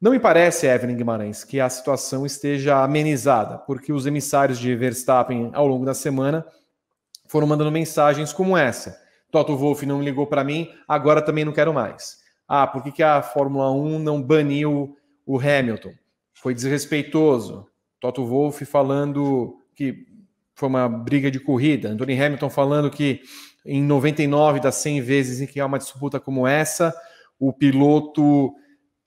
Não me parece, Evelyn Guimarães, que a situação esteja amenizada, porque os emissários de Verstappen ao longo da semana foram mandando mensagens como essa. Toto Wolff não ligou para mim, agora também não quero mais. Ah, por que, que a Fórmula 1 não baniu o Hamilton? Foi desrespeitoso. Toto Wolff falando que foi uma briga de corrida. Anthony Hamilton falando que em 99 das 100 vezes em que há uma disputa como essa, o piloto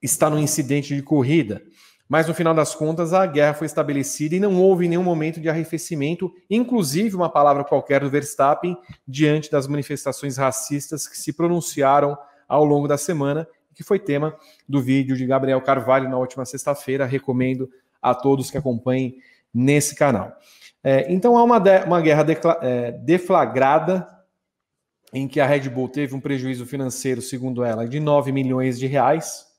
está no incidente de corrida. Mas no final das contas, a guerra foi estabelecida e não houve nenhum momento de arrefecimento, inclusive uma palavra qualquer do Verstappen diante das manifestações racistas que se pronunciaram ao longo da semana, que foi tema do vídeo de Gabriel Carvalho na última sexta-feira. Recomendo a todos que acompanhem nesse canal. É, então, há uma, de, uma guerra é, deflagrada em que a Red Bull teve um prejuízo financeiro, segundo ela, de 9 milhões de reais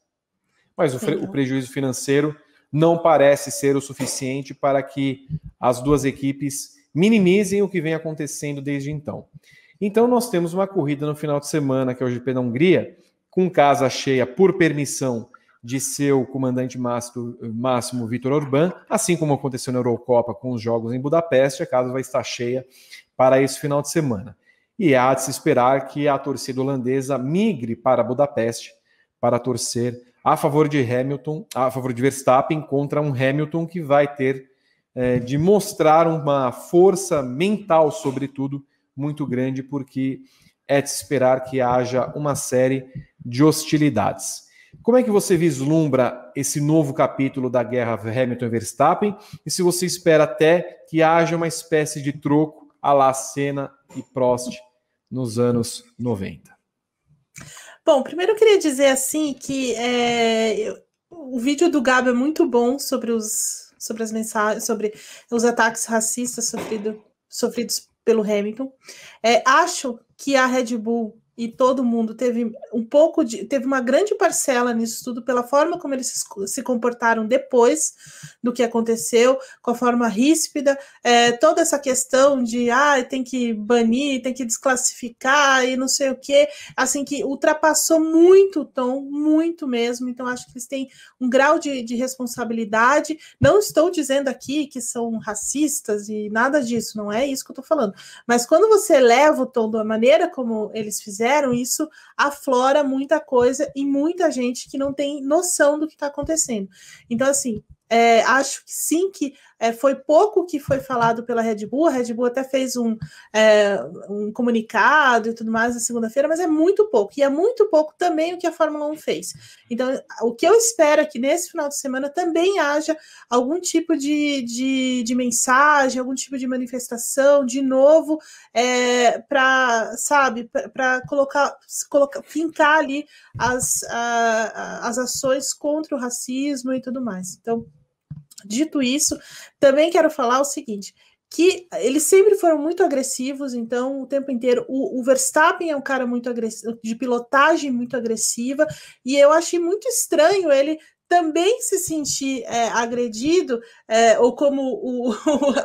mas o, o prejuízo financeiro não parece ser o suficiente para que as duas equipes minimizem o que vem acontecendo desde então. Então, nós temos uma corrida no final de semana, que é o GP da Hungria, com casa cheia por permissão de seu comandante máximo, máximo Vitor Orbán, assim como aconteceu na Eurocopa com os jogos em Budapeste, a casa vai estar cheia para esse final de semana. E há de se esperar que a torcida holandesa migre para Budapeste para torcer a favor de Hamilton, a favor de Verstappen, contra um Hamilton que vai ter é, de mostrar uma força mental, sobretudo, muito grande, porque é de esperar que haja uma série de hostilidades. Como é que você vislumbra esse novo capítulo da guerra Hamilton Verstappen? E se você espera até que haja uma espécie de troco à la Senna e Prost nos anos 90? Bom, primeiro eu queria dizer assim que é, eu, o vídeo do Gabo é muito bom sobre os sobre as mensagens, sobre os ataques racistas sofrido, sofridos pelo Hamilton. É, acho que a Red Bull e todo mundo teve um pouco de teve uma grande parcela nisso tudo pela forma como eles se comportaram depois do que aconteceu com a forma ríspida é, toda essa questão de ah tem que banir tem que desclassificar e não sei o que assim que ultrapassou muito o tom muito mesmo então acho que eles têm um grau de, de responsabilidade não estou dizendo aqui que são racistas e nada disso não é isso que eu estou falando mas quando você leva o tom da maneira como eles fizeram fizeram, isso aflora muita coisa e muita gente que não tem noção do que está acontecendo. Então, assim, é, acho que sim que é, foi pouco que foi falado pela Red Bull. A Red Bull até fez um, é, um comunicado e tudo mais na segunda-feira, mas é muito pouco. E é muito pouco também o que a Fórmula 1 fez. Então, o que eu espero é que nesse final de semana também haja algum tipo de, de, de mensagem, algum tipo de manifestação, de novo, é, para, sabe, para colocar, colocar, fincar ali as, a, as ações contra o racismo e tudo mais. Então. Dito isso, também quero falar o seguinte: que eles sempre foram muito agressivos, então o tempo inteiro. O, o Verstappen é um cara muito agressivo, de pilotagem muito agressiva, e eu achei muito estranho ele também se sentir é, agredido, é, ou como o,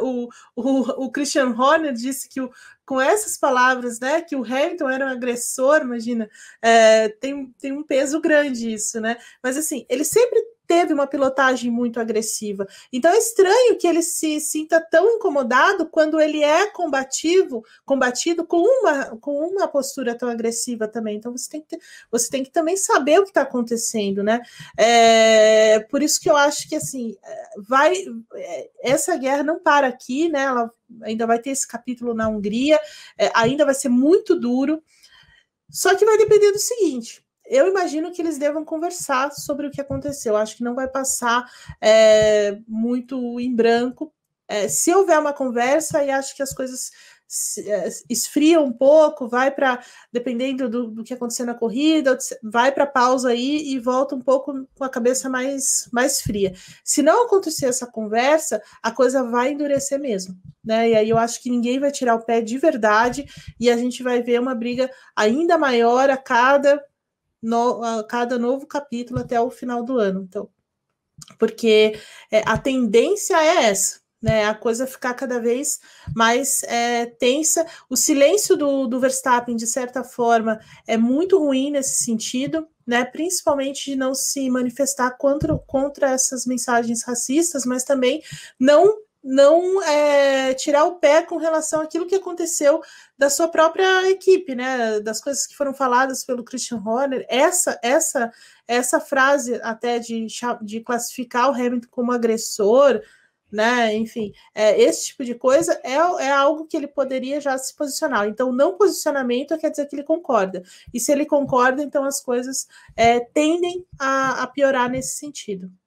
o, o, o Christian Horner disse que o, com essas palavras, né, que o Hamilton era um agressor, imagina, é, tem, tem um peso grande isso, né? Mas assim, ele sempre teve uma pilotagem muito agressiva. Então é estranho que ele se sinta tão incomodado quando ele é combativo, combatido com uma, com uma postura tão agressiva também. Então você tem que, ter, você tem que também saber o que está acontecendo, né? É, por isso que eu acho que assim é, vai é, essa guerra não para aqui, né? Ela ainda vai ter esse capítulo na Hungria, é, ainda vai ser muito duro. Só que vai depender do seguinte eu imagino que eles devam conversar sobre o que aconteceu. Acho que não vai passar é, muito em branco. É, se houver uma conversa, e acho que as coisas é, esfriam esfria um pouco, vai para, dependendo do, do, que acontecer na corrida, vai para pausa aí e volta um pouco com a cabeça mais, mais fria. Se não acontecer essa conversa, a coisa vai endurecer mesmo, né? E aí eu acho que ninguém vai tirar o pé de verdade e a gente vai ver uma briga ainda maior a cada no, a cada novo capítulo até o final do ano. Então, porque é, a tendência é essa. Né, a coisa ficar cada vez mais é, tensa. O silêncio do, do Verstappen, de certa forma, é muito ruim nesse sentido, né, principalmente de não se manifestar contra, contra essas mensagens racistas, mas também não não é, tirar o pé com relação àquilo que aconteceu da sua própria equipe, né? Das coisas que foram faladas pelo Christian Horner. Essa, essa, essa frase até de, de classificar o Hamilton como agressor, né? Enfim, é, esse tipo de coisa é, é algo que ele poderia já se posicionar. Então, não posicionamento quer dizer que ele concorda. E se ele concorda, então as coisas é, tendem a, a piorar nesse sentido.